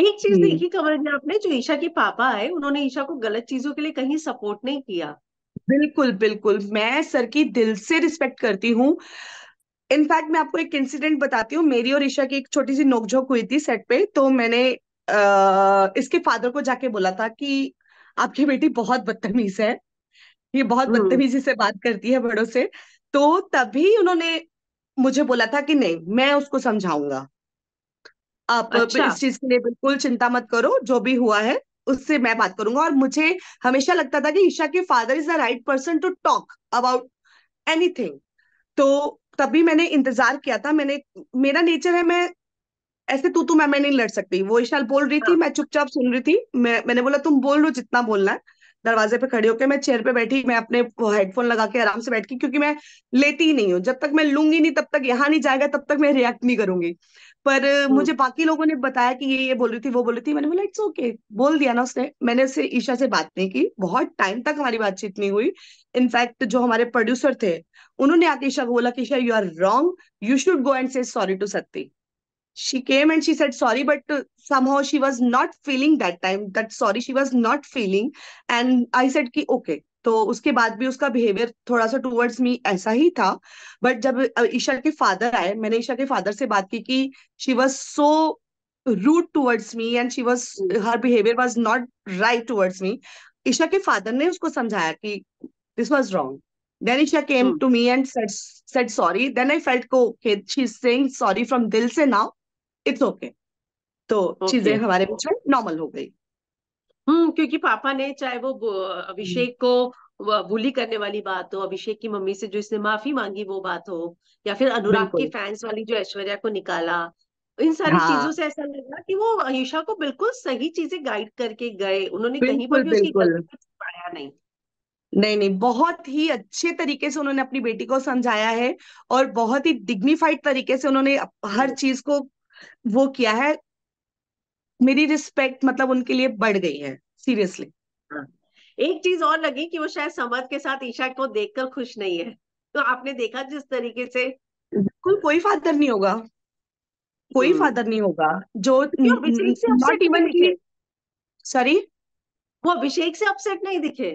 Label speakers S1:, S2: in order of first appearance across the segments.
S1: एक चीज देखी कमल ने आपने जो ईशा के पापा आए उन्होंने ईशा को गलत चीजों के लिए कहीं सपोर्ट नहीं किया बिल्कुल बिल्कुल मैं सर की दिल से रिस्पेक्ट करती हूँ इनफैक्ट मैं आपको एक इंसिडेंट बताती हूँ मेरी और ईशा की एक छोटी सी नोकझोंक हुई थी सेट पे तो मैंने आ, इसके फादर को जाके बोला था कि आपकी बेटी बहुत बदतमीज है ये बहुत हम्म। बदतमीजी से बात करती है बड़ों से तो तभी उन्होंने मुझे बोला था कि नहीं मैं उसको समझाऊंगा आप अच्छा। इस चीज के लिए बिल्कुल चिंता मत करो जो भी हुआ है उससे मैं बात करूंगा और मुझे हमेशा लगता था कि ईशा के father is the right person to talk about anything तो तभी मैंने इंतजार किया था मैंने मेरा नेचर है मैं ऐसे तू तू मैं मैं नहीं लड़ सकती वो ईशा बोल रही थी हाँ। मैं चुपचाप सुन रही थी मैं मैंने बोला तुम बोल लो जितना बोलना है दरवाजे पे खड़े होकर मैं चेयर पे बैठी मैं अपने हेडफोन लगा के आराम से बैठ गई क्योंकि मैं लेती ही नहीं हूँ जब तक मैं लूंगी नहीं तब तक यहाँ नहीं जाएगा तब तक मैं रिएक्ट नहीं करूंगी पर हम्म। मुझे बाकी लोगों ने बताया कि ये ये बोल रही थी वो बोल रही थी मैंने बोला इट्स ओके बोल दिया ना उसने मैंने से ईशा से बात नहीं की बहुत टाइम तक हमारी बातचीत नहीं हुई इनफैक्ट जो हमारे प्रोड्यूसर थे उन्होंने आके ईशा को बोला कि Isha you are wrong you should go and say sorry to Satti she came and she said sorry but somehow she was not feeling that time that sorry she was not feeling and i said ki okay तो उसके बाद भी उसका behaviour थोड़ा सा towards me ऐसा ही था but जब ईशा के फादर आए मैंने ईशा के फादर से बात की कि she was so rude towards me and she was her behaviour was not right towards me Isha के फादर ने उसको समझाया कि this was wrong then Isha came to me and said sorry then I felt को felt ko okay she's saying sorry from तो okay. चीजें हमारे बीच में नॉर्मल हो गई हम्म क्योंकि पापा ने चाहे वो हम्म। अभिषेक को बुली करने वाली बात हो अभिषेक की मम्मी से जो इसने माफी मांगी वो बात हो या फिर अनुराग की फैंस वाली जो ऐश्वर्या को निकाला इन सारी हाँ। चीजों से ऐसा लगा कि वो आयुषा को बिल्कुल सही चीजें गाइड करके गए उन्होंने कहीं पर भी उसकी गलती छुपाया नहीं नहीं नहीं बहुत ही अच्छे तरीके से उन्होंने अपनी बेटी को समझाया है और बहुत ही डिग्निफाइड तरीके से उन्होंने हर हम्म। चीज को वो किया है मेरी रिस्पेक्ट मतलब उनके लिए बढ़ गई है सीरियसली हाँ। एक चीज और लगी कि वो शायद समद के साथ ईशा को देखकर खुश नहीं है तो आपने देखा जिस तरीके से बिल्कुल कोई फादर नहीं होगा कोई फादर हम्म। नहीं होगा जो नॉट इवन की सॉरी वो अभिषेक से अपसेट नहीं दिखे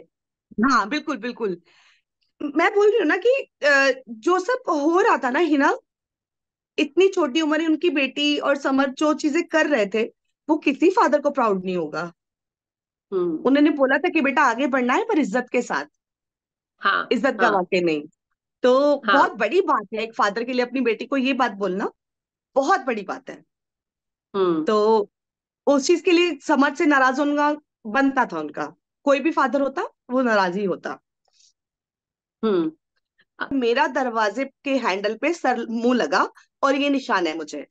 S1: हाँ बिल्कुल बिल्कुल मैं बोल रही हूँ ना कि जो सब हो रहा था ना हिना इतनी छोटी उम्र उनकी बेटी और समर जो चीजें कर रहे थे वो किसी फादर को प्राउड नहीं होगा हम्म। उन्होंने बोला था कि बेटा आगे बढ़ना है पर इज्जत के साथ हाँ, इज्जत गवा हाँ। के नहीं तो हाँ, बहुत बड़ी बात है एक फादर के लिए अपनी बेटी को ये बात बोलना बहुत बड़ी बात है हम्म। तो उस चीज के लिए समाज से नाराज उनका बनता था उनका कोई भी फादर होता वो नाराज ही होता हम्म। मेरा दरवाजे के हैंडल पे सर मुंह लगा और ये निशान है मुझे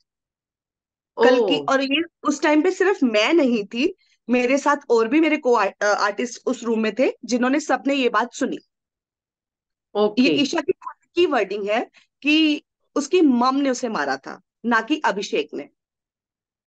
S1: कल की और ये उस टाइम पे सिर्फ मैं नहीं थी मेरे साथ और भी मेरे को आ, आर्टिस्ट उस रूम में थे जिन्होंने सबने ये बात सुनी okay. ये ईशा की की वर्डिंग है कि उसकी मम ने उसे मारा था ना कि अभिषेक ने